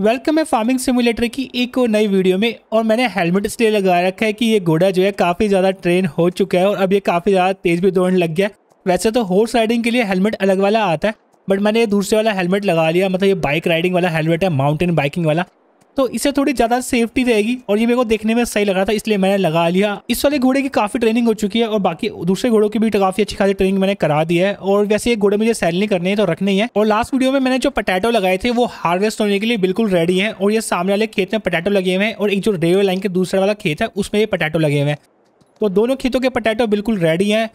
welcome है farming simulator की एक और नई वीडियो में और मैंने हेलमेट इसलिए लगा रखा है कि ये घोड़ा जो है काफ़ी ज़्यादा ट्रेन हो चुका है और अब ये काफ़ी ज़्यादा तेज़ भी दौड़ने लग गया है वैसे तो हॉर्स राइडिंग के लिए हेलमेट अलग वाला आता है बट मैंने ये दूसरे वाला हेलमेट लगा लिया मतलब ये बाइक राइडिंग वाला हेलमेट है माउंटेन बाइकिंग वाला तो इससे थोड़ी ज्यादा सेफ्टी रहेगी और ये मेरे को देखने में सही लग रहा था इसलिए मैंने लगा लिया इस वाले घोड़े की काफी ट्रेनिंग हो चुकी है और बाकी दूसरे घोड़ों की भी तो काफी अच्छी खासी ट्रेनिंग मैंने करा दी है और वैसे ये घोड़े मुझे सेल नहीं करने है तो रखने ही है और लास्ट वीडियो में मैंने जो पटेटो लगाए थे वो हार्वेस्ट होने के लिए बिल्कुल रेडी है और ये सामने वाले खेत में पटेटो लगे हुए हैं और एक जो रेलवे लाइन के दूसरे वाला खेत है उसमें ये पटेटो लगे हुए हैं तो दोनों खेतों के पटेटो बिल्कुल रेडी हैं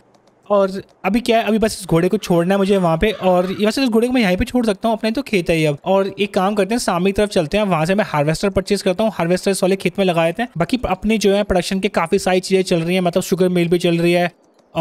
और अभी क्या है अभी बस इस घोड़े को छोड़ना है मुझे वहाँ पे और वैसे तो इस घोड़े को मैं यहाँ पे छोड़ सकता हूँ अपने तो खेत है ही अब और एक काम करते हैं सामने की तरफ चलते हैं वहाँ से मैं हार्वेस्टर परचेज करता हूँ हार्वेस्टर वाले खेत में लगा देते हैं बाकी अपने जो है प्रोडक्शन के काफ़ी सारी चीज़ें चल रही हैं मतलब शुगर मिल भी चल रही है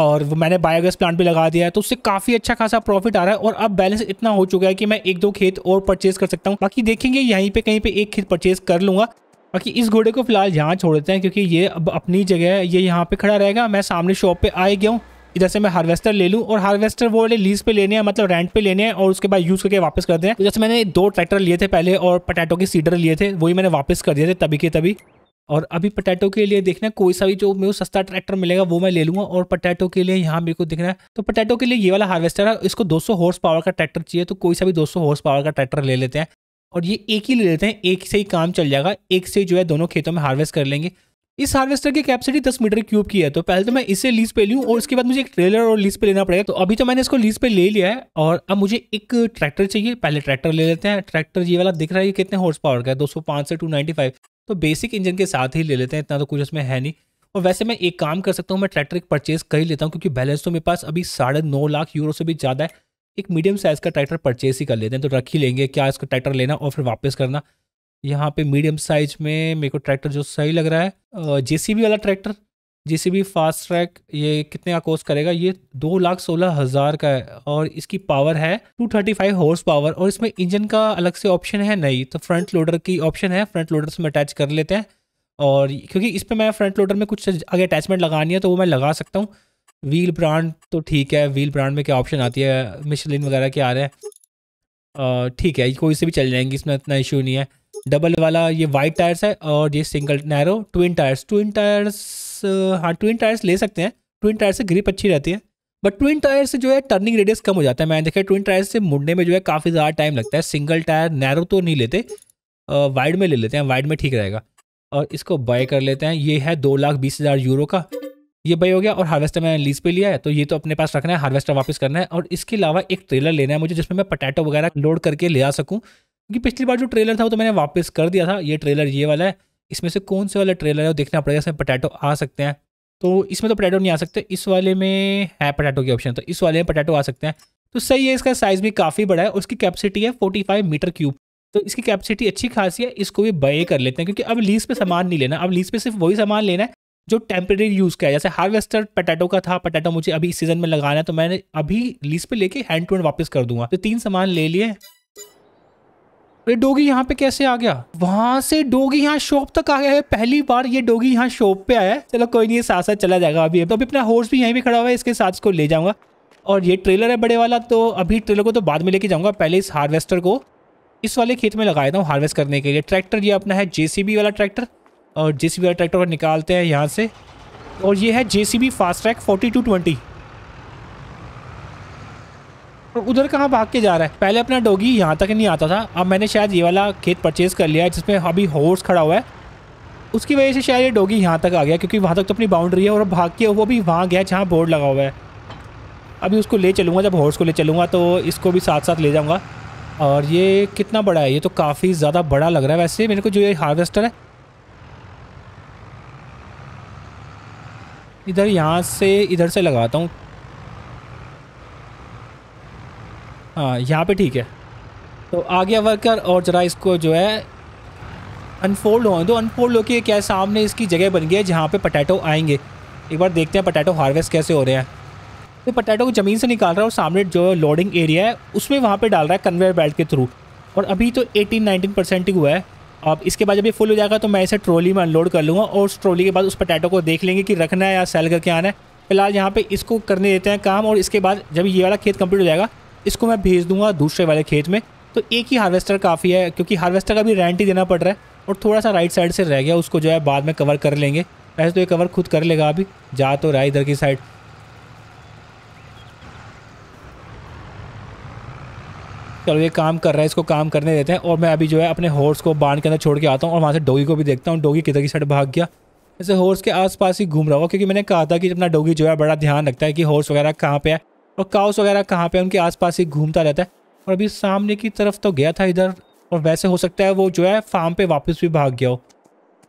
और वो मैंने बायोगैस प्लांट भी लगा दिया है तो उससे काफ़ी अच्छा खासा प्रॉफिट आ रहा है और अब बैलेंस इतना हो चुका है कि मैं एक दो खेत और परचेज कर सकता हूँ बाकी देखेंगे यहीं पे कहीं पे एक खेत परचेज कर लूँगा बाकी इस घोड़े को फिलहाल यहाँ छोड़ देते हैं क्योंकि ये अब अपनी जगह है ये यहाँ पे खड़ा रहेगा मैं सामने शॉप पे आ गया हूँ इधर से मैं हार्वेस्टर ले लूँ और हार्वेस्टर वो लीज पे लेने हैं मतलब रेंट पे लेने हैं और उसके बाद यूज़ करके वापस कर दें तो जैसे मैंने दो ट्रैक्टर लिए थे पहले और पटेटो के सीडर लिए थे वही मैंने वापस कर दिए थे तभी के तभी और अभी पटेटो के लिए देखना है कोई सा भी जो मेरे को सस्ता ट्रैक्टर मिलेगा वो मैं ले लूँगा और पटेटो के लिए यहाँ मेरे को देखना है तो पटेटो के लिए ये वाला हार्वेस्टर है इसको 200 हॉर्स पावर का ट्रैक्टर चाहिए तो कोई सा भी 200 हॉर्स पावर का ट्रैक्टर ले लेते हैं और ये एक ही ले लेते हैं एक से ही काम चल जाएगा एक से जो है दोनों खेतों में हार्वेस्ट कर लेंगे इस हार्वेस्टर की कैपेसिटी दस मीटर क्यूब की है तो पहले तो मैं इसे लीज पे लूँ और उसके बाद मुझे एक ट्रेलर और लीज पे लेना पड़ेगा तो अभी तो मैंने इसको लीज पे ले लिया है और अब मुझे एक ट्रैक्टर चाहिए पहले ट्रैक्टर ले लेते हैं ट्रैक्टर ये वाला दिख रहा है कितने हॉर्स पावर का है दो से टू तो बेसिक इंजन के साथ ही ले लेते हैं इतना तो कुछ उसमें है नहीं और वैसे मैं एक काम कर सकता हूँ मैं ट्रैक्टर परचेज कर ही लेता हूँ क्योंकि बैलेंस तो मेरे पास अभी साढ़े नौ लाख यूरो से भी ज़्यादा है एक मीडियम साइज़ का ट्रैक्टर परचेज ही कर लेते हैं तो रख ही लेंगे क्या इसको ट्रैक्टर लेना और फिर वापस करना यहाँ पे मीडियम साइज में मेरे को ट्रैक्टर जो सही लग रहा है जेसीबी वाला ट्रैक्टर जेसीबी फास्ट ट्रैक ये कितने का कोर्स करेगा ये दो लाख सोलह हज़ार का है और इसकी पावर है two thirty five horse power और इसमें इंजन का अलग से ऑप्शन है नहीं तो फ्रंट लोडर की ऑप्शन है फ्रंट लोडर से अटैच कर लेते हैं और क्योंकि इस पर मैं फ्रंट लोडर में कुछ अगर अटैचमेंट लगानी है तो वो मैं लगा सकता हूँ व्हील ब्रांड तो ठीक है व्हील ब्रांड में क्या ऑप्शन आती है मिशलिन वगैरह के आ रहे हैं ठीक है कोई से भी चल जाएंगी इसमें इतना इशू नहीं है डबल वाला ये वाइट टायर्स है और ये single narrow twin tyres twin tyres हाँ ट्विन टायर्स ले सकते हैं ट्विन टायर से ग्रिप अच्छी रहती है बट ट्विन टायर से जो है टर्निंग रेडियस कम हो जाता है मैंने देखा ट्विन टायर से मुड़ने में जो है काफ़ी ज़्यादा टाइम लगता है सिंगल टायर नैरो तो नहीं लेते वाइड में ले लेते हैं वाइड में ठीक रहेगा और इसको बाय कर लेते हैं ये है दो लाख बीस हज़ार यूरो का ये बाई हो गया और हार्वेस्टर मैंने लीज पे लिया है तो ये तो अपने पास रखना है हार्वेस्टर वापस करना है और इसके अलावा एक ट्रेलर लेना है मुझे जिसमें मैं पटैटो वगैरह लोड करके ले आ सकूँ क्योंकि पिछली बार जो ट्रेलर था वो तो मैंने वापस कर दिया था ये ट्रेलर ये वाला है इसमें से कौन से वाला ट्रेलर है वो देखना पड़ेगा इसमें पटैटो आ सकते हैं तो इसमें तो पटैटो नहीं आ सकते इस वाले में है पटैटो के ऑप्शन तो इस वाले में पटैटो आ सकते हैं तो सही है इसका साइज़ भी काफ़ी बड़ा है उसकी कैपेसिटी है 45 मीटर क्यूब तो इसकी कैपेसिटी अच्छी खासी है इसको भी बे कर लेते हैं क्योंकि अब लीज पे सामान नहीं लेना अब लीज पे सिर्फ वही सामान लेना है जो टेम्प्रेरी यूज़ का है जैसे हार्वेस्टर पटैटो का था पटैटो मुझे अभी इस सीज़न में लगाना है तो मैंने अभी लीज पे लेके हैंड टू हैंड वापस कर दूंगा तो तीन सामान ले लिए अरे डोगी यहाँ पे कैसे आ गया वहां से डोगी यहाँ शॉप तक आ गया है पहली बार ये डोगी यहाँ शॉप पे आया है चलो कोई नहीं साथ साथ चला जाएगा अभी तो अभी अपना हॉर्स भी यहीं भी खड़ा हुआ है इसके साथ इसको ले जाऊंगा और ये ट्रेलर है बड़े वाला तो अभी ट्रेलर को तो बाद में लेके जाऊंगा पहले इस हार्वेस्टर को इस वाले खेत में लगाया था हार्वेस्ट करने के लिए ट्रैक्टर ये अपना है जे वाला ट्रैक्टर और जे वाला ट्रैक्टर को निकालते हैं यहाँ से और ये है जे फास्ट ट्रैक फोर्टी उधर कहाँ भाग के जा रहा है पहले अपना डोगी यहाँ तक नहीं आता था अब मैंने शायद ये वाला खेत परचेज कर लिया है जिसमें अभी हॉर्स खड़ा हुआ है उसकी वजह से शायद ये डोगी यहाँ तक आ गया क्योंकि वहाँ तक तो अपनी बाउंड्री है और भाग के वो भी वहाँ गया जहाँ बोर्ड लगा हुआ है अभी उसको ले चलूँगा जब हॉर्स को ले चलूँगा तो इसको भी साथ साथ ले जाऊँगा और ये कितना बड़ा है ये तो काफ़ी ज़्यादा बड़ा लग रहा है वैसे मेरे को जो ये हार्वेस्टर है इधर यहाँ से इधर से लगाता हूँ हाँ यहाँ पे ठीक है तो आ गया वर्कर और ज़रा इसको जो है अनफोल्ड हो तो अनफोल्ड होके क्या सामने इसकी जगह बन गई है जहाँ पे पटैटो आएंगे एक बार देखते हैं पटैटो हार्वेस्ट कैसे हो रहे हैं तो पटैटो को ज़मीन से निकाल रहा है और सामने जो लोडिंग एरिया है उसमें वहाँ पर डाल रहा है कन्वेयर बेल्ट के थ्रू और अभी तो एटीन नाइनटीन परसेंट ही हुआ है अब इसके बाद जब ये फुल हो जाएगा तो मैं इसे ट्रॉली में अनलोड कर लूँगा और उस ट्रॉली के बाद उस पटैटो को देख लेंगे कि रखना है या सेल करके आना है फिलहाल यहाँ पर इसको करने देते हैं काम और इसके बाद जब ये वाला खेत कम्प्लीट हो जाएगा इसको मैं भेज दूंगा दूसरे वाले खेत में तो एक ही हार्वेस्टर काफ़ी है क्योंकि हार्वेस्टर का भी रेंट ही देना पड़ रहा है और थोड़ा सा राइट साइड से रह गया उसको जो है बाद में कवर कर लेंगे वैसे तो ये कवर खुद कर लेगा अभी जा तो रहा है इधर की साइड चलो ये काम कर रहा है इसको काम करने देते हैं और मैं अभी जो है अपने हॉर्स को बांध के अंदर छोड़ के आता हूँ और वहाँ से डोगी को भी देखता हूँ डोगी किधर की साइड भाग गया वैसे हॉर्स के आसपास ही घूम रहा हो क्योंकि मैंने कहा था कि अपना डोगी जो है बड़ा ध्यान रखता है कि हॉर्स वगैरह कहाँ पे है और काउस वगैरह कहाँ पे उनके आसपास ही घूमता रहता है और अभी सामने की तरफ तो गया था इधर और वैसे हो सकता है वो जो है फार्म पे वापस भी भाग गया हो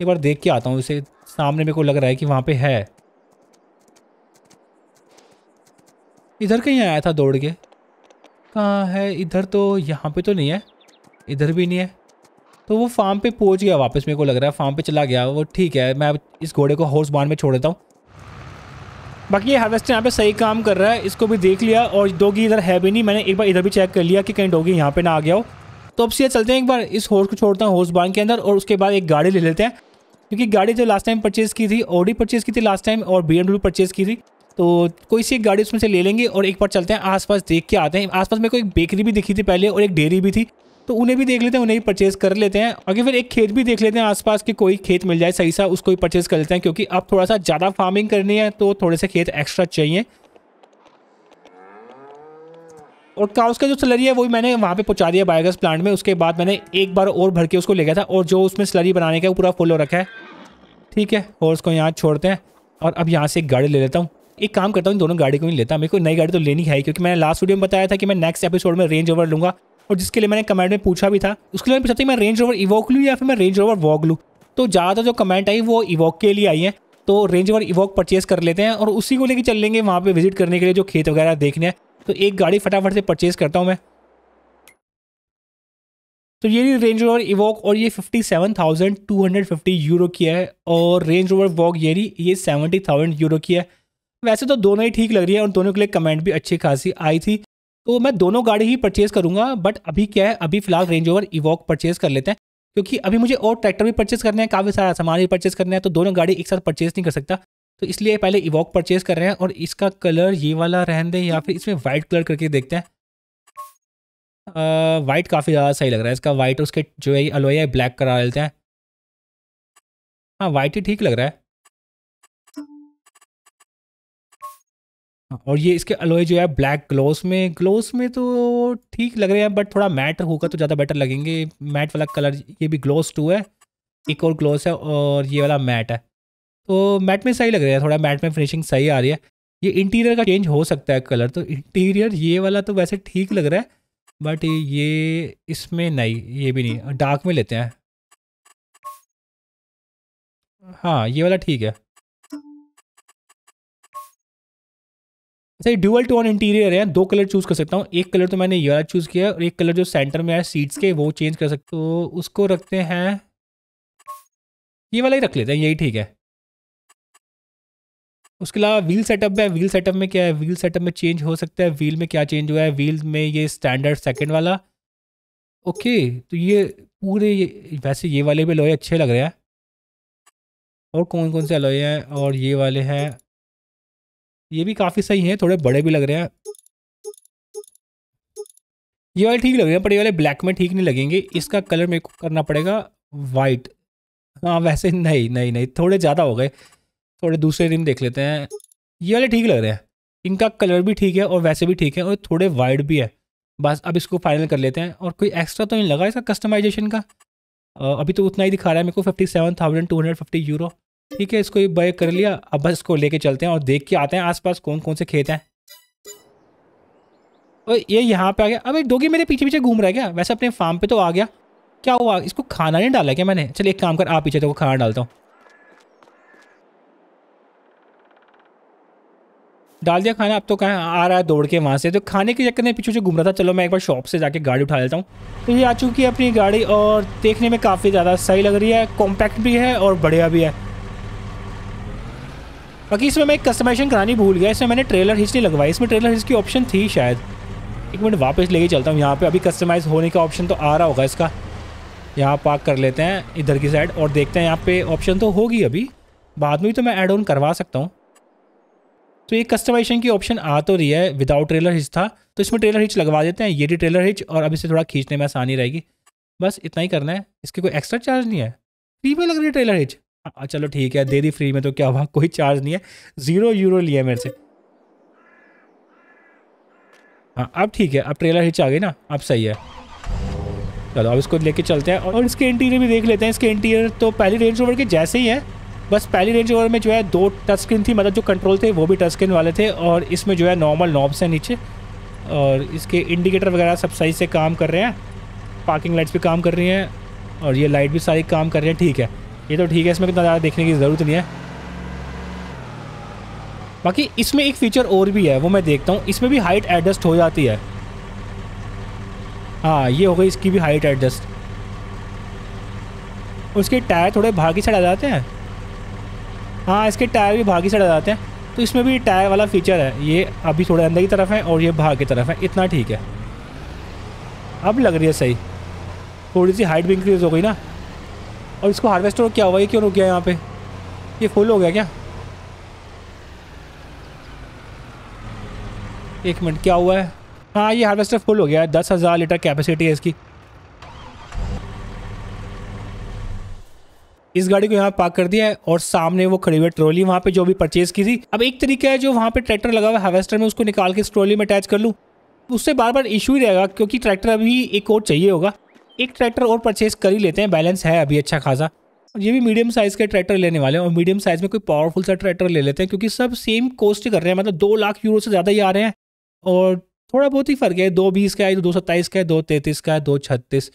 एक बार देख के आता हूँ इसे सामने मेरे को लग रहा है कि वहाँ पे है इधर कहीं आया था दौड़ के कहाँ है इधर तो यहाँ पे तो नहीं है इधर भी नहीं है तो वो फार्म पे पहुँच गया वापस मेरे को लग रहा है फार्म पे चला गया वो ठीक है मैं इस घोड़े को हॉर्स बांध में छोड़ देता हूँ बाकी ये हार्वेस्टर यहाँ पे सही काम कर रहा है इसको भी देख लिया और डोगी इधर है भी नहीं मैंने एक बार इधर भी चेक कर लिया कि कहीं डोगी यहाँ पे ना आ गया हो तो अब सीधे चलते हैं एक बार इस हॉर्स को छोड़ता हूँ हॉर्स बार के अंदर और उसके बाद एक गाड़ी ले लेते हैं क्योंकि गाड़ी जो लास्ट टाइम परचेज़ की थी ओडी परचेज़ की थी लास्ट टाइम और बी एमडब्ल्यू परचेज़ की थी तो कोई सी एक गाड़ी उसमें से ले लेंगे और एक बार चलते हैं आसपास देख के आते हैं आसपास मेरे को एक बेकरी भी दिखी थी पहले और एक डेयरी भी थी तो उन्हें भी देख लेते हैं उन्हें भी परचेज़ कर लेते हैं अगर फिर एक खेत भी देख लेते हैं आसपास के कोई खेत मिल जाए सही सा उसको भी परचेज़ कर लेते हैं क्योंकि अब थोड़ा सा ज़्यादा फार्मिंग करनी है तो थोड़े से खेत एक्स्ट्रा चाहिए और काउस का जो सलरी है वो मैंने वहाँ पे पहुँचा दिया बायोगैस प्लांट में उसके बाद मैंने एक बार और भर के उसको ले गया था और जो उसमें स्लरी बनाने का पूरा फुल हो रखा है ठीक है और उसको यहाँ छोड़ते हैं और अब यहाँ से एक गाड़ी ले लेता हूँ एक काम करता हूँ दोनों गाड़ी को नहीं लेता मेरे को नई गाड़ी तो लेनी है क्योंकि मैंने लास्ट वीडियो में बताया था कि मैं नेक्स्ट एपिसोड में रेंज ओवर लूँगा और जिसके लिए मैंने कमेंट में पूछा भी था उसके लिए पूछा था मैं रेंज रोवर इवोक लूँ या फिर मैं रेंज रोवर वॉक लूँ तो ज़्यादातर जो कमेंट आई वो इवोक के लिए आई है तो रेंज रोवर इवोक परचेज कर लेते हैं और उसी को लेकर चल लेंगे वहाँ पर विजिट करने के लिए जो खेत वगैरह देखने हैं तो एक गाड़ी फटाफट से परचेज़ करता हूँ मैं तो ये रेंज रोवर इवोक और ये 57,250 यूरो की है और रेंज रोवर वॉक ये ये 70,000 यूरो की है वैसे तो दोनों ही ठीक लग रही है और दोनों के लिए कमेंट भी अच्छी खासी आई थी तो मैं दोनों गाड़ी ही परचेज करूंगा बट अभी क्या है अभी फिलहाल रेंज ओवर इवॉक परचेज कर लेते हैं क्योंकि अभी मुझे और ट्रैक्टर भी परचेज करना है काफ़ी सारा सामान भी परचेज करना है तो दोनों गाड़ी एक साथ परचेज नहीं कर सकता तो इसलिए पहले इवॉक परचेज कर रहे हैं और इसका कलर ये वाला रहन दें या फिर इसमें वाइट कलर करके देखते हैं वाइट काफ़ी ज़्यादा सही लग रहा है इसका वाइट उसके जो है अलोया ब्लैक करा लेते हैं हाँ वाइट ही ठीक लग रहा है और ये इसके अलोए जो है ब्लैक ग्लोस में ग्लोस में तो ठीक लग रहे हैं बट थोड़ा मैट होगा तो ज़्यादा बेटर लगेंगे मैट वाला कलर ये भी ग्लोस टू है एक और ग्लोस है और ये वाला मैट है तो मैट में सही लग रहा है थोड़ा मैट में फिनिशिंग सही आ रही है ये इंटीरियर का चेंज हो सकता है कलर तो इंटीरियर ये वाला तो वैसे ठीक लग रहा है बट ये इसमें नहीं ये भी नहीं डार्क में लेते हैं हाँ ये वाला ठीक है अच्छा ये ड्यूअल टोन इंटीरियर है दो कलर चूज़ कर सकता हूँ एक कलर तो मैंने ये वाला चूज़ किया और एक कलर जो सेंटर में है सीट्स के वो चेंज कर सकते तो उसको रखते हैं ये वाला ही रख लेते हैं यही ठीक है उसके अलावा व्हील सेटअप में व्हील सेटअप में क्या है व्हील सेटअप में चेंज हो सकता है व्हील में क्या चेंज हुआ है व्हील में ये स्टैंडर्ड सेकेंड वाला ओके तो ये पूरे ये, वैसे ये वाले भी लोहे अच्छे लग रहे हैं और कौन कौन से लोहे हैं और ये वाले हैं ये भी काफ़ी सही है थोड़े बड़े भी लग रहे हैं ये वाले ठीक लग रहे हैं पर ये वाले ब्लैक में ठीक नहीं लगेंगे इसका कलर मेरे को करना पड़ेगा वाइट हाँ वैसे नहीं नहीं नहीं थोड़े ज़्यादा हो गए थोड़े दूसरे रिम देख लेते हैं ये वाले ठीक लग रहे हैं इनका कलर भी ठीक है और वैसे भी ठीक है और थोड़े वाइड भी है बस अब इसको फाइनल कर लेते हैं और कोई एक्स्ट्रा तो नहीं लगा इसका कस्टमाइजेशन का अभी तो उतना ही दिखा रहा है मेरे को fifty seven thousand two hundred fifty euro ठीक है इसको ये बाय कर लिया अब बस इसको लेके चलते हैं और देख के आते हैं आसपास कौन कौन से खेत हैं और ये यहाँ पे आ गया अब डोगी मेरे पीछे पीछे घूम रहा है क्या वैसे अपने फार्म पे तो आ गया क्या हुआ इसको खाना नहीं डाला क्या मैंने चल एक काम कर आप पीछे तो खाना डालता हूँ डाल दिया खाना अब तो कहाँ आ रहा है दौड़ के वहाँ से तो खाने के चक्कर में पीछे से घूम रहा था चलो मैं एक बार शॉप से जाके गाड़ी उठा लेता हूँ तो ये आ चुकी है अपनी गाड़ी और देखने में काफ़ी ज़्यादा सही लग रही है कॉम्पैक्ट भी है और बढ़िया भी है बाकी इसमें मैं एक कस्टमाइजेशन करानी भूल गया इसमें मैंने ट्रेलर हिस्ट्री लगवाई इसमें ट्रेलर हिस्ट्री ऑप्शन थी शायद एक मिनट वापस लेके चलता हूँ यहाँ पे अभी कस्टमाइज़ होने का ऑप्शन तो आ रहा होगा इसका यहाँ पार्क कर लेते हैं इधर की साइड और देखते हैं यहाँ पे ऑप्शन तो होगी अभी बाद में भी तो मैं ऐड ऑन करवा सकता हूँ तो ये कस्टमाइजेशन की ऑप्शन आ तो रही है विदाउट ट्रेलर हिच था तो इसमें ट्रेलर हिच लगवा देते हैं ये भी ट्रेलर हिच और अब इसे थोड़ा खींचने में आसानी रहेगी बस इतना ही करना है इसके कोई एक्स्ट्रा चार्ज नहीं है फ्री में लग रही है ट्रेलर हिच हाँ, चलो ठीक है दे दी फ्री में तो क्या हुआ कोई चार्ज नहीं है ज़ीरो यूरो लिया मेरे से हाँ अब ठीक है अब ट्रेलर हिच आ गई ना अब सही है चलो अब इसको लेके चलते हैं और इसके इंटीरियर भी देख लेते हैं इसके इंटीरियर तो पहली रेंज ओवर के जैसे ही है बस पहली रेंज ओवर में जो है दो टच स्क्रीन थी मतलब जो कंट्रोल थे वो भी टच स्क्रीन वाले थे और इसमें जो है नॉर्मल नॉब्स हैं नीचे और इसके इंडिकेटर वगैरह सब सही से काम कर रहे हैं पार्किंग लाइट्स भी काम कर रही हैं और ये लाइट भी सारी काम कर रही हैं ठीक है ये तो ठीक है इसमें कितना ज़्यादा देखने की ज़रूरत नहीं है बाकी इसमें एक फ़ीचर और भी है वो मैं देखता हूँ इसमें भी हाइट एडजस्ट हो जाती है हाँ ये हो गई इसकी भी हाइट एडजस्ट उसके टायर थोड़े भागी से आ जाते हैं हाँ इसके टायर भी भागी से आ जाते हैं तो इसमें भी टायर वाला फीचर है ये अभी थोड़े अंदर की तरफ है और ये भाग की तरफ है इतना ठीक है अब लग रही है सही थोड़ी सी हाइट भी इंक्रीज़ हो गई ना और इसको हार्वेस्टर क्या हुआ ये क्यों रुक गया यहाँ पे ये फुल हो गया क्या एक मिनट क्या हुआ है हाँ ये हार्वेस्टर फुल हो गया है दस हज़ार लीटर कैपेसिटी है इसकी इस गाड़ी को यहाँ पार्क कर दिया है और सामने वो खड़ी हुई ट्रॉली वहाँ पे जो भी परचेज की थी अब एक तरीका है जो वहाँ पे ट्रैक्टर लगा हुआ है हार्वेस्टर में उसको निकाल के इस ट्रॉली में अटैच कर लूँ उससे बार बार इशू ही रहेगा क्योंकि ट्रैक्टर अभी एक और चाहिए होगा एक ट्रैक्टर और परचेज कर ही लेते हैं बैलेंस है अभी अच्छा खासा ये भी मीडियम साइज़ के ट्रैक्टर लेने वाले हैं और मीडियम साइज़ में कोई पावरफुल सा ट्रैक्टर ले लेते हैं क्योंकि सब सेम कॉस्ट कर रहे हैं मतलब दो लाख यूरो से ज़्यादा ही आ रहे हैं और थोड़ा बहुत ही फ़र्क है दो बीस का है दो सत्ताईस का है दो तैंतीस का है दो छत्तीस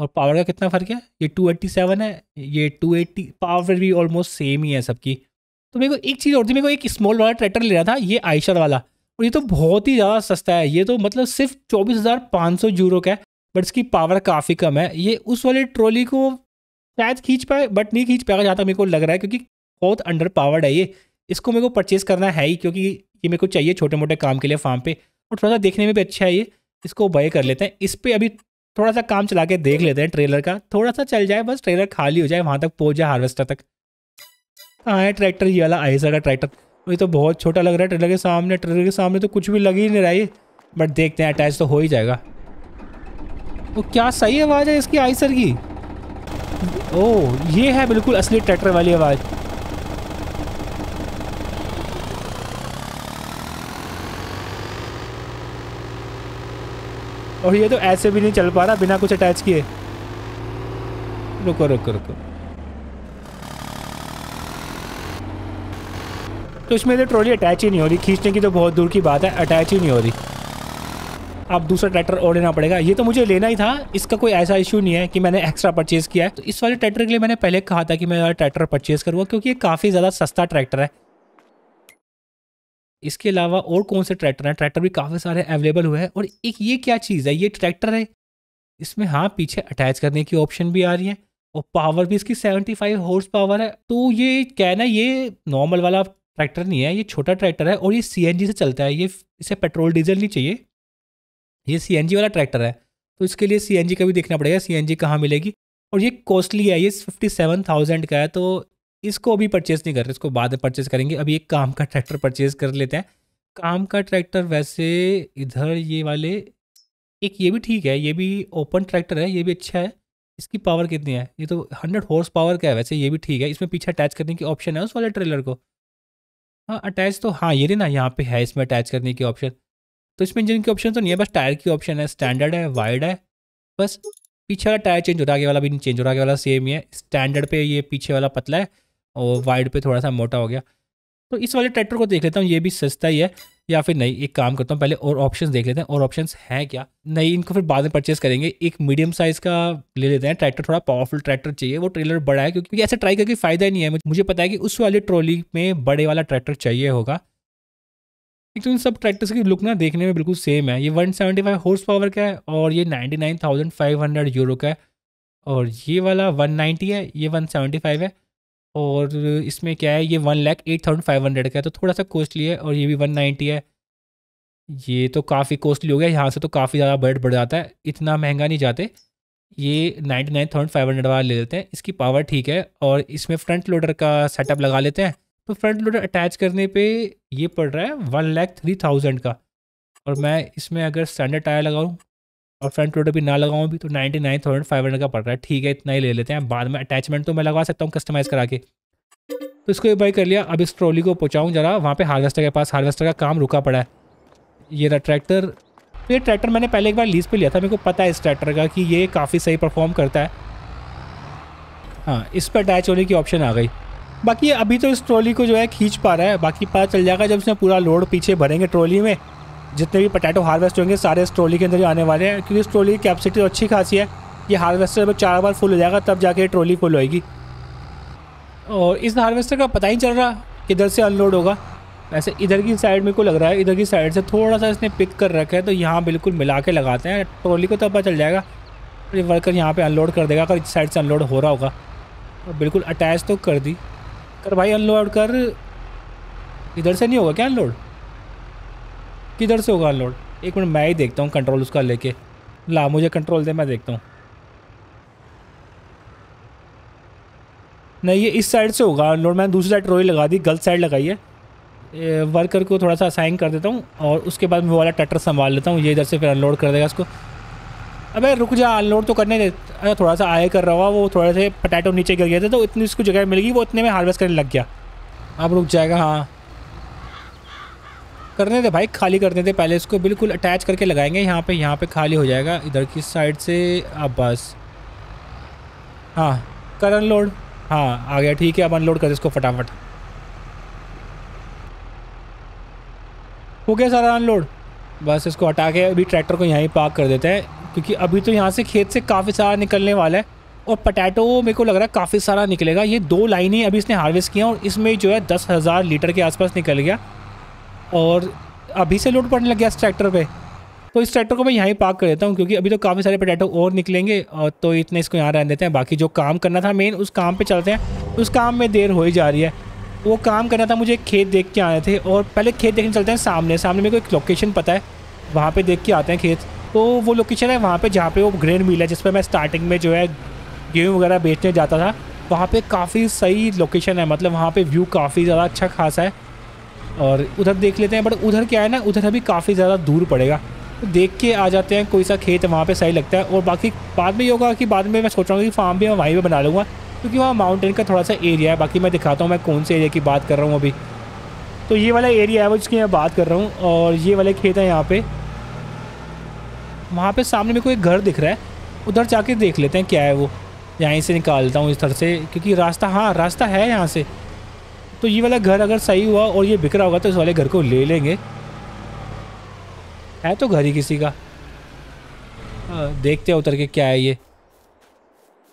और पावर का कितना फ़र्क है ये टू एट्टी सेवन है ये टू एट्टी पावर भी ऑलमोस्ट सेम ही है सबकी तो मेरे को एक चीज़ और थी मेरे को एक स्मॉल वाला ट्रैक्टर लेना था ये आयशर वाला और ये तो बहुत ही ज़्यादा सस्ता है ये तो मतलब सिर्फ चौबीस हज़ार पाँच सौ यूरो का है बट इसकी पावर काफ़ी कम है ये उस वाली ट्रॉली को शायद खींच पाए बट नहीं खींच पाएगा जहाँ तक मेरे को लग रहा है क्योंकि बहुत अंडर पावर्ड है ये इसको मेरे को परचेस करना है ही क्योंकि ये मेरे को चाहिए छोटे मोटे काम के लिए फार्म पे और थोड़ा सा देखने में भी अच्छा है ये इसको बाय कर लेते हैं इस पर अभी थोड़ा सा काम चला के देख लेते हैं ट्रेलर का थोड़ा सा चल जाए बस ट्रेलर खाली हो जाए वहाँ तक पहुँच जाए हार्वेस्टर तक कहाँ है ट्रैक्टर ये वाला आहिसा का ट्रैक्टर ये तो बहुत छोटा लग रहा है ट्रेलर के सामने ट्रेलर के सामने तो कुछ भी लग ही नहीं रहा है बट देखते हैं अटैच तो हो ही जाएगा वो क्या सही आवाज़ है इसकी आई सर की ओह ये है बिल्कुल असली ट्रैक्टर वाली आवाज़ और ये तो ऐसे भी नहीं चल पा रहा बिना कुछ अटैच किए रुको रुको रुको तो इसमें तो ट्रॉली अटैच ही नहीं हो रही खींचने की तो बहुत दूर की बात है अटैच ही नहीं हो रही आप दूसरा ट्रैक्टर और लेना पड़ेगा ये तो मुझे लेना ही था इसका कोई ऐसा इशू नहीं है कि मैंने एक्स्ट्रा परचेज किया है तो इस वाले ट्रैक्टर के लिए मैंने पहले कहा था कि मैं ट्रैक्टर परचेज करूँगा क्योंकि ये काफ़ी ज़्यादा सस्ता ट्रैक्टर है इसके अलावा और कौन से ट्रैक्टर हैं ट्रैक्टर भी काफ़ी सारे अवेलेबल हुए हैं और एक ये क्या चीज़ है ये ट्रैक्टर है इसमें हाँ पीछे अटैच करने की ऑप्शन भी आ रही है और पावर भी इसकी 75 हॉर्स पावर है तो ये कहना ये नॉर्मल वाला ट्रैक्टर नहीं है ये छोटा ट्रैक्टर है और ये सी से चलता है ये इसे पेट्रोल डीजल नहीं चाहिए ये सी वाला ट्रैक्टर है तो इसके लिए सी का भी देखना पड़ेगा सी एन कहाँ मिलेगी और ये कॉस्टली है ये फिफ्टी सेवन थाउजेंड का है तो इसको अभी परचेज़ नहीं कर रहे इसको बाद में परचेज़ करेंगे अभी एक काम का ट्रैक्टर परचेज़ कर लेते हैं काम का ट्रैक्टर वैसे इधर ये वाले एक ये भी ठीक है ये भी ओपन ट्रैक्टर है ये भी अच्छा है इसकी पावर कितनी है ये तो हंड्रेड हॉर्स पावर का है वैसे ये भी ठीक है इसमें पीछे अटैच करने की ऑप्शन है उस वाले ट्रेलर को हाँ अटैच तो हाँ ये नहीं ना यहाँ पे है इसमें अटैच करने की ऑप्शन तो इसमें इंजन की ऑप्शन तो नहीं है बस टायर की ऑप्शन है स्टैंडर्ड है वाइड है बस पीछे वाला टायर चेंज हो रहा है आगे वाला भी नहीं चेंज हो रहा आगे वाला सेम ही है स्टैंडर्ड पे ये पीछे वाला पतला है और वाइड पे थोड़ा सा मोटा हो गया तो इस वाले ट्रैक्टर को देख लेता हूँ ये भी सस्ता ही है या फिर नहीं एक काम करता हूँ पहले और ऑप्शंस देख लेते हैं और ऑप्शंस हैं क्या नहीं इनको फिर बाद में परचेस करेंगे एक मीडियम साइज़ का ले लेते हैं ट्रैक्टर थोड़ा पावरफुल ट्रैक्टर चाहिए वो ट्रेलर बड़ा है क्योंकि ऐसे ट्राई करके फ़ायदा ही नहीं है मुझे पता है कि उस वाले ट्रॉली में बड़े वाला ट्रैक्टर चाहिए होगा एक तो इन सब ट्रैक्टर्स की लुक ना देखने में बिल्कुल सेम है ये 175 हॉर्स पावर का है और ये 99,500 यूरो का है और ये वाला 190 है ये 175 है और इसमें क्या है ये one lakh eight thousand five hundred का है तो थोड़ा सा कॉस्टली है और ये भी वन नाइन्टी है ये तो काफ़ी कॉस्टली हो गया यहाँ से तो काफ़ी ज़्यादा बजट बढ़ जाता है इतना महंगा नहीं जाते ये ninety nine thousand five hundred वाला ले लेते हैं इसकी पावर ठीक है और इसमें फ्रंट लोडर का सेटअप लगा लेते हैं तो फ्रंट लोडर अटैच करने पे ये पड़ रहा है वन लैख थ्री थाउजेंड का और मैं इसमें अगर स्टैंडर्ड टायर लगाऊँ और फ्रंट लोडर भी ना लगाऊँ भी तो ninety nine thousand five hundred का पड़ रहा है ठीक है इतना ही ले लेते हैं बाद में अटैचमेंट तो मैं लगवा सकता हूँ कस्टमाइज़ करा के तो इसको ये बाई कर लिया अब इस ट्रॉली को पहुँचाऊँ जरा वहाँ पर हारवेस्टर के पास हारवेस्टर का काम रुका पड़ा है ये रहा ट्रैक्टर तो ये ट्रैक्टर मैंने पहले एक बार लीज पर लिया था मेरे को पता है इस ट्रैक्टर का कि ये काफ़ी सही परफॉर्म करता है हाँ इस पर अटैच होने की ऑप्शन आ गई बाकी अभी तो इस ट्रॉली को जो है खींच पा रहा है बाकी पता चल जाएगा जब इसमें पूरा लोड पीछे भरेंगे ट्रॉली में जितने भी पटेटो हार्वेस्ट होंगे सारे इस ट्रॉली के अंदर आने वाले हैं क्योंकि इस ट्रॉली की कैपेसिटी तो अच्छी खासी है ये हार्वेस्टर अब चार बार फुल हो जाएगा तब जाके ट्रॉली फुल होएगी और इस हार्वेस्टर का पता ही चल रहा किधर से अनलोड होगा वैसे इधर की साइड मेरे को लग रहा है इधर की साइड से थोड़ा सा इसने पिक कर रखा है तो यहाँ बिल्कुल मिला के लगाते हैं ट्रॉली को तब तो पता चल जाएगा वर्कर यहाँ पे अनलोड कर देगा अगर इस साइड से अनलोड हो रहा होगा और बिल्कुल अटैच तो कर दी कर भाई अनलोड कर इधर से नहीं होगा क्या अनलोड किधर से होगा अनलोड एक मिनट मैं ही देखता हूँ कंट्रोल उसका लेके ला मुझे कंट्रोल दे मैं देखता हूँ नहीं ये इस साइड से होगा अनलोड मैंने दूसरी साइड ट्रॉली लगा दी गलत साइड लगाई है वर्कर को थोड़ा सा असाइन कर देता हूँ और उसके बाद मैं वाला टटर संभाल लेता हूँ ये इधर से फिर अनलोड कर देगा उसको अबे रुक जा अनलोड तो करने दे अरे थोड़ा सा आया कर रहा हुआ वो थोड़ा से पटेटो नीचे गिर गया था तो इतनी उसको जगह मिल गई वो इतने में हार्वेस्ट करने लग गया अब रुक जाएगा हाँ करने दे भाई खाली करने थे पहले इसको बिल्कुल अटैच करके लगाएंगे यहाँ पे यहाँ पे खाली हो जाएगा इधर की साइड से अब बस हाँ कर अनलोड हाँ आ गया ठीक है अब अनलोड कर इसको फटाफट हो गया सारा अनलोड बस इसको हटा के अभी ट्रैक्टर को यहीं पार्क कर देते हैं क्योंकि अभी तो यहाँ से खेत से काफ़ी सारा निकलने वाला है और पटैटो मेरे को लग रहा है काफ़ी सारा निकलेगा ये दो ही अभी इसने हार्वेस्ट किया और इसमें जो है दस हज़ार लीटर के आसपास निकल गया और अभी से लोड पड़ने लग गया इस ट्रैक्टर पर तो इस ट्रैक्टर को मैं यहाँ ही पार्क कर देता हूँ क्योंकि अभी तो काफ़ी सारे पटैटो और निकलेंगे और तो इतने इसको यहाँ रहने देते हैं बाकी जो काम करना था मेन उस काम पर चलते हैं उस काम में देर हो ही जा रही है वो काम करना था मुझे खेत देख के आए थे और पहले खेत देखने चलते हैं सामने सामने मेरे को एक लोकेशन पता है वहाँ पे देख के आते हैं खेत तो वो लोकेशन है वहाँ पे जहाँ पे वो ग्रेन मिल है जिस पर मैं स्टार्टिंग में जो है गेहूँ वगैरह बेचने जाता था वहाँ पे काफ़ी सही लोकेशन है मतलब वहाँ पे व्यू काफ़ी ज़्यादा अच्छा खासा है और उधर देख लेते हैं बट उधर क्या है ना उधर अभी काफ़ी ज़्यादा दूर पड़ेगा तो देख के आ जाते हैं कोई सा खेत वहाँ पर सही लगता है और बाकी बाद में ये होगा कि बाद में मैं सोच रहा हूँ कि फार्म भी मैं वहीं पर बना लूँगा क्योंकि वहाँ माउंटेन का थोड़ा सा एरिया है बाकी मैं दिखाता हूँ मैं कौन से एरिया की बात कर रहा हूँ अभी तो ये वाला एरिया है वो जिसकी मैं बात कर रहा हूँ और ये वाले खेत हैं यहाँ पर वहाँ पे सामने मेरे को एक घर दिख रहा है उधर जाके देख लेते हैं क्या है वो यहीं से निकालता हूँ इस तरह से क्योंकि रास्ता हाँ रास्ता है यहाँ से तो ये वाला घर अगर सही हुआ और ये बिक रहा होगा तो इस वाले घर को ले लेंगे है तो घर ही किसी का आ, देखते हैं उतर के क्या है ये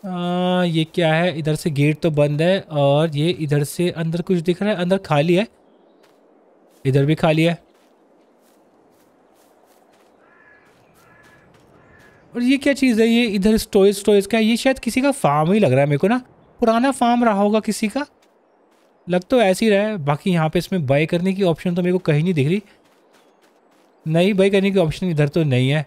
आ, ये क्या है इधर से गेट तो बंद है और ये इधर से अंदर कुछ दिख रहा है अंदर खाली है इधर भी खाली है और ये क्या चीज़ है ये इधर स्टोरेज स्टोरेज का ये शायद किसी का फार्म ही लग रहा है मेरे को ना पुराना फार्म रहा होगा किसी का लग तो ऐसे ही रहा है बाकी यहाँ पे इसमें बाई करने की ऑप्शन तो मेरे को कहीं नहीं दिख रही नहीं बाई करने की ऑप्शन इधर तो नहीं है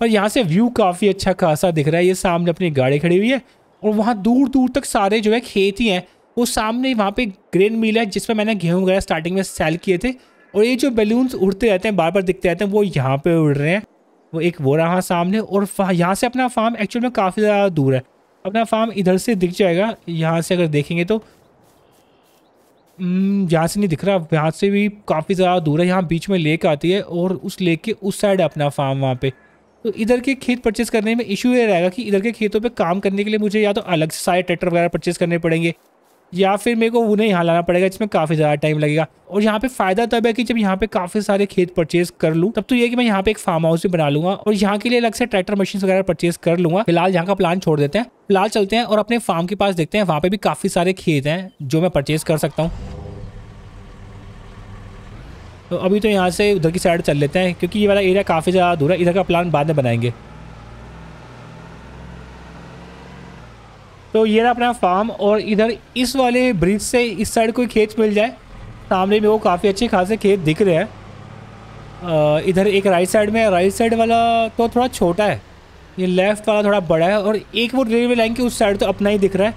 पर यहाँ से व्यू काफ़ी अच्छा खासा दिख रहा है ये सामने अपनी गाड़ी खड़ी हुई है और वहाँ दूर दूर तक सारे जो है खेत ही हैं वो सामने वहाँ पे ग्रेन मिल है जिस पर मैंने गेहूँ वगैरह स्टार्टिंग में सेल किए थे और ये जो बैलून्स उड़ते रहते हैं बार बार दिखते रहते हैं वो यहाँ पे उड़ रहे हैं वो एक वो रहा सामने और यहाँ से अपना फार्म एक्चुअल में काफ़ी ज़्यादा दूर है अपना फार्म इधर से दिख जाएगा यहाँ से अगर देखेंगे तो हम्म, यहाँ से नहीं दिख रहा यहाँ से भी काफ़ी ज़्यादा दूर है यहाँ बीच में लेक आती है और उस लेक के उस साइड अपना फार्म वहाँ पे तो इधर के खेत परचेज़ करने में इशू ये रहेगा कि इधर के खेतों पे काम करने के लिए मुझे या तो अलग से सारे ट्रैक्टर वगैरह परचेज़ करने पड़ेंगे या फिर मेरे को वो नहीं लाना पड़ेगा जिसमें काफ़ी ज़्यादा टाइम लगेगा और यहाँ पे फ़ायदा तब है कि जब यहाँ पे काफ़ी सारे खेत परचेज कर लूँ तब तो ये कि मैं यहाँ पे एक फार्म हाउस भी बना लूँगा और यहाँ के लिए अलग से ट्रैक्टर मशीन वगैरह परचेज कर लूँगा फिलहाल यहाँ का प्लान छोड़ देते हैं फिलहाल चलते हैं और अपने फार्म के पास देखते हैं वहाँ पर भी काफ़ी सारे खेत हैं जो मैं परचेज़ कर सकता हूँ तो अभी तो यहाँ से उधर की साइड चल लेते हैं क्योंकि ये वाला एरिया काफ़ी ज़्यादा दूर है इधर का प्लान बाद में बनाएंगे तो ये रहा अपना फार्म और इधर इस वाले ब्रिज से इस साइड कोई खेत मिल जाए सामने में वो काफ़ी अच्छे खासे खेत दिख रहे हैं इधर एक राइट साइड में राइट साइड वाला तो थोड़ा छोटा है ये लेफ़्ट वाला थोड़ा बड़ा है और एक वो रेलवे लाइन के उस साइड तो अपना ही दिख रहा है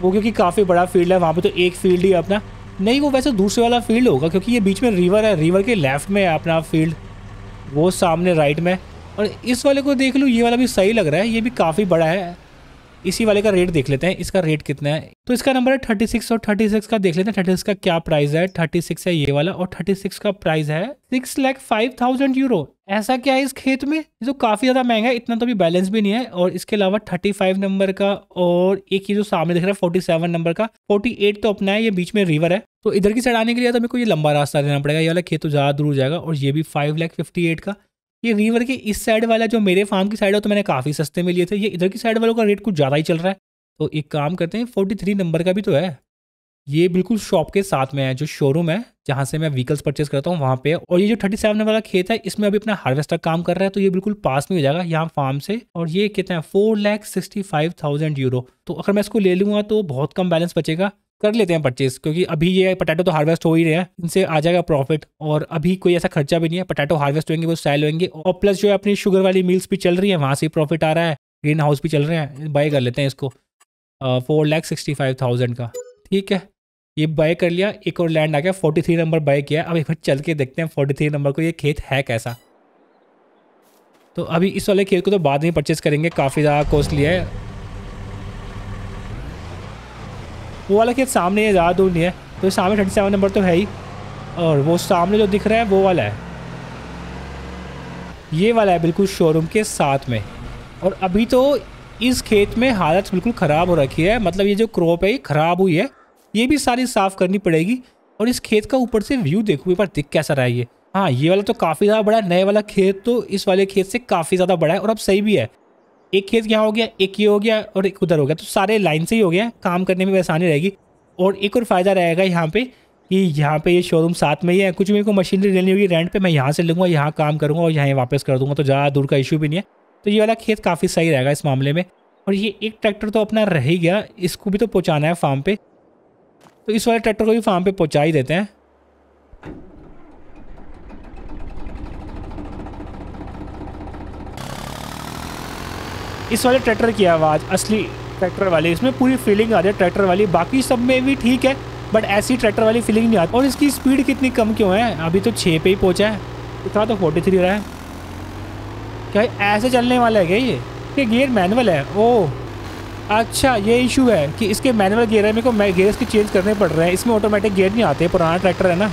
वो क्योंकि काफ़ी बड़ा फील्ड है वहाँ पे तो एक फील्ड ही अपना नहीं वो वैसे दूसरे वाला फील्ड होगा क्योंकि ये बीच में रिवर है रिवर के लेफ़्ट में है अपना फील्ड वो सामने राइट में और इस वाले को देख लूँ ये वाला भी सही लग रहा है ये भी काफ़ी बड़ा है इसी वाले का रेट देख लेते हैं इसका रेट कितना है तो इसका नंबर है थर्टी सिक्स और थर्टी सिक्स का देख लेते हैं थर्टी सिक्स का क्या प्राइस है थर्टी सिक्स है ये वाला और थर्टी सिक्स का प्राइस है six lakh five thousand euro ऐसा क्या है इस खेत में जो तो काफी ज्यादा महंगा है इतना तो भी बैलेंस भी नहीं है और इसके अलावा थर्टी फाइव नंबर का और एक ये जो सामने दिख रहा है फोर्टी सेवन नंबर का फोर्टी एट तो अपना है ये बीच में रिवर है तो इधर की साइड आने के लिए तो मेरे को ये लंबा रास्ता देना पड़ेगा ये वाला खेत तो ज्यादा दूर हो जाएगा और ये भी फाइव लैख फिफ्टी एट का ये रीवर के इस साइड वाला जो मेरे फार्म की साइड है तो मैंने काफ़ी सस्ते में लिए थे ये इधर की साइड वालों का रेट कुछ ज़्यादा ही चल रहा है तो एक काम करते हैं फोर्टी थ्री नंबर का भी तो है ये बिल्कुल शॉप के साथ में है जो शोरूम है जहाँ से मैं व्हीकल्स परचेज करता हूँ वहाँ पे और ये जो थर्टी सेवन वाला खेत है इसमें अभी अपना हार्वेस्टर काम कर रहा है तो ये बिल्कुल पास में हो जाएगा यहाँ फार्म से और ये कितना है four lakh sixty five thousand euro तो अगर मैं इसको ले लूँगा तो बहुत कम बैलेंस बचेगा कर लेते हैं परचेज क्योंकि अभी ये पटाटो तो हार्वेस्ट हो ही रहा है इनसे आ जाएगा प्रॉफिट और अभी कोई ऐसा खर्चा भी नहीं है पटाटो हार्वेस्ट होंगे वो सेल होंगे और प्लस जो है अपनी शुगर वाली मिल्स भी चल रही है वहाँ से प्रॉफिट आ रहा है ग्रीन हाउस भी चल रहे हैं बाय कर लेते हैं इसको four lakh sixty five thousand का ठीक है ये बाय कर लिया एक और लैंड आ गया फोर्टी थ्री नंबर बाय किया अब एक बार चल के देखते हैं फोर्टी थ्री नंबर को ये खेत है कैसा तो अभी इस वाले खेत को तो बाद में परचेस करेंगे काफ़ी ज़्यादा कॉस्टली है वो वाला खेत सामने है ज़्यादा दूर नहीं है तो सामने थर्टी सेवन नंबर तो है ही और वो सामने जो दिख रहा है वो वाला है ये वाला है बिल्कुल शोरूम के साथ में और अभी तो इस खेत में हालत बिल्कुल ख़राब हो रखी है मतलब ये जो क्रॉप है ये ख़राब हुई है ये भी सारी साफ़ करनी पड़ेगी और इस खेत का ऊपर से व्यू देखो एक बार दिख कैसा रहा है ये हाँ ये वाला तो काफ़ी ज़्यादा बड़ा है नए वाला खेत तो इस वाले खेत से काफ़ी ज़्यादा बड़ा है और अब सही भी है एक खेत यहाँ हो गया एक ये हो गया और एक उधर हो गया तो सारे लाइन से ही हो गया काम करने में आसानी रहेगी और एक और फ़ायदा रहेगा यहाँ पे कि यहाँ पे ये शोरूम साथ में ही है कुछ मेरे को मशीनरी लेनी होगी रेंट पे मैं यहाँ से लूँगा यहाँ काम करूँगा और यहाँ वापस कर दूँगा तो ज़्यादा दूर का इशू भी नहीं है तो ये वाला खेत काफ़ी सही रहेगा इस मामले में और ये एक ट्रैक्टर तो अपना रह ही गया इसको भी तो पहुँचाना है फार्म पर तो इस वाले ट्रैक्टर को भी फार्म पर पहुँचा ही देते हैं इस वाले ट्रैक्टर की आवाज़ असली ट्रैक्टर वाली इसमें पूरी फीलिंग आ रही है ट्रैक्टर वाली बाकी सब में भी ठीक है बट ऐसी ट्रैक्टर वाली फीलिंग नहीं आती और इसकी स्पीड कितनी कम क्यों है अभी तो छः पे ही पहुँचा है इतना तो फोर्टी थ्री रहा है क्या ऐसे चलने वाला है क्या ये ये गियर मैनुअल है ओ अच्छा ये इशू है कि इसके मैनुअल गियर है मेरे को मैं गियर इसके चेंज करने पड़ रहे हैं इसमें ऑटोमेटिक गियर नहीं आते पुराना ट्रैक्टर है ना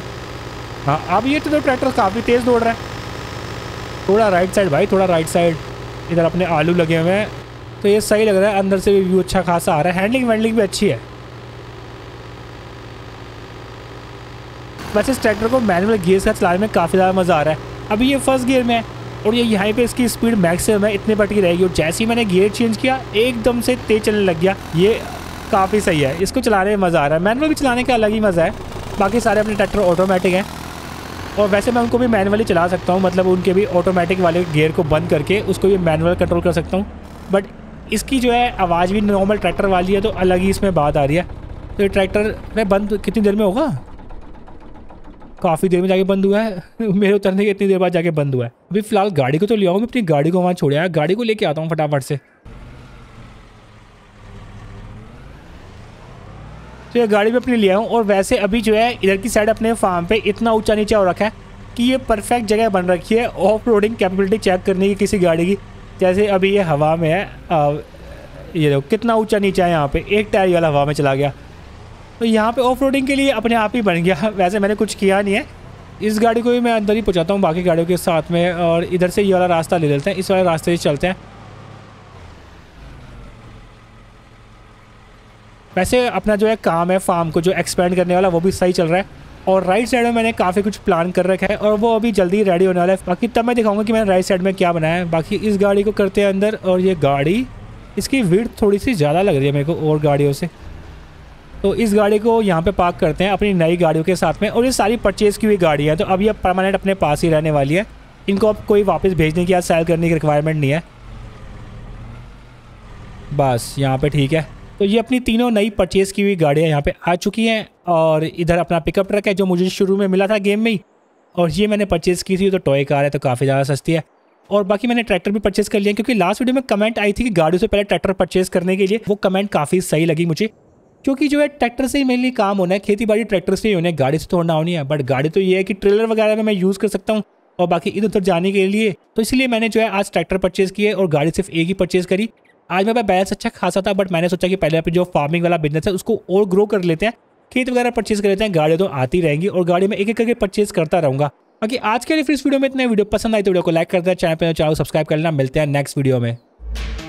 हाँ अब ये तो ट्रैक्टर काफ़ी तेज़ दौड़ रहा है थोड़ा राइट साइड भाई थोड़ा राइट साइड इधर अपने आलू लगे हुए हैं तो ये सही लग रहा है अंदर से भी व्यू अच्छा खासा आ रहा है हैंडलिंग वैंडलिंग भी अच्छी है वैसे इस ट्रैक्टर को मैनुअल गियर का चलाने में काफ़ी ज़्यादा मज़ा आ रहा है अभी ये फर्स्ट गियर में है और ये यहाँ पे इसकी स्पीड मैक्सिमम है इतने पटकी रहेगी और जैसे ही मैंने गियर चेंज किया एकदम से तेज चलने लग गया ये काफ़ी सही है इसको चलाने में मज़ा आ रहा है मैनुअल भी चलाने का अलग ही मज़ा है बाकी सारे अपने ट्रैक्टर ऑटोमेटिक हैं और वैसे मैं उनको भी मैनुअली चला सकता हूँ मतलब उनके भी ऑटोमेटिक वाले गियर को बंद करके उसको भी मैनुअल कंट्रोल कर सकता हूँ बट इसकी जो है आवाज़ भी नॉर्मल ट्रैक्टर वाली है तो अलग ही इसमें बात आ रही है तो ये ट्रैक्टर में बंद कितनी देर में होगा काफ़ी देर में जाके बंद हुआ है मेरे उतरने के इतनी देर बाद जाके बंद हुआ है अभी फिलहाल गाड़ी को तो ले आऊँगा मैं अपनी गाड़ी को वहाँ छोड़ा है गाड़ी को लेके आता हूँ फटाफट से तो ये गाड़ी भी अपने ले आऊँ और वैसे अभी जो है इधर की साइड अपने फार्म पे इतना ऊंचा नीचा हो रखा है कि ये परफेक्ट जगह बन रखी है ऑफ रोडिंग कैपेबिलिटी चेक करने की किसी गाड़ी की जैसे अभी ये हवा में है आ, ये देखो कितना ऊंचा नीचा है यहाँ पे एक टायर वाला हवा में चला गया तो यहाँ पर ऑफ रोडिंग के लिए अपने आप ही बन गया वैसे मैंने कुछ किया नहीं है इस गाड़ी को भी मैं अंदर ही पहुँचाता हूँ बाकी गाड़ियों के साथ में और इधर से ये वाला रास्ता ले लेते हैं इस वाले रास्ते से चलते हैं वैसे अपना जो है काम है फार्म को जो एक्सपेंड करने वाला वो भी सही चल रहा है और राइट साइड में मैंने काफ़ी कुछ प्लान कर रखा है और वो अभी जल्दी रेडी होने वाला है बाकी तब मैं दिखाऊंगा कि मैंने राइट साइड में क्या बनाया है बाकी इस गाड़ी को करते हैं अंदर और ये गाड़ी इसकी वीड थोड़ी सी ज़्यादा लग रही है मेरे को और गाड़ियों से तो इस गाड़ी को यहाँ पर पार्क करते हैं अपनी नई गाड़ियों के साथ में और ये सारी परचेज़ की हुई है तो अब ये परमानेंट अपने पास ही रहने वाली है इनको अब कोई वापस भेजने की या सेल करने की रिक्वायरमेंट नहीं है बस यहाँ पर ठीक है तो ये अपनी तीनों नई परचेज़ की हुई गाड़ियाँ यहाँ पर आ चुकी हैं और इधर अपना पिकअप ट्रक है जो मुझे शुरू में मिला था गेम में ही और ये मैंने परचेज़ की थी तो टॉय कार है तो काफ़ी ज़्यादा सस्ती है और बाकी मैंने ट्रैक्टर भी परचेज़ कर लिया क्योंकि लास्ट वीडियो में कमेंट आई थी कि गाड़ियों से पहले ट्रैक्टर परचेज़ करने के लिए वो कमेंट काफ़ी सही लगी मुझे क्योंकि जो है ट्रैक्टर से ही मेनली काम होना है खेती बाड़ी ट्रैक्टर से ही होना है गाड़ी से तोड़ना होनी है बट गाड़ी तो ये है कि ट्रेलर वगैरह में मैं यूज़ कर सकता हूँ और बाकी इधर उधर जाने के लिए तो इसलिए मैंने जो है आज ट्रैक्टर परचेज़ किए और गाड़ी सिर्फ एक ही परचेज़ करी आज मेरे पास बैलेंस अच्छा खासा था बट मैंने सोचा कि पहले अपनी जो फार्मिंग वाला बिजनेस है उसको और ग्रो कर लेते हैं खेत वगैरह परचेज कर लेते हैं गाड़ियाँ तो आती रहेंगी और गाड़ी में एक एक करके परचेज करता रहूँगा बाकी आज के लिए फिर इस वीडियो में इतने वीडियो पसंद आई तो वीडियो को लाइक कर देना चैनल पर चैनल सब्सक्राइब कर लेना मिलते हैं नेक्स्ट वीडियो में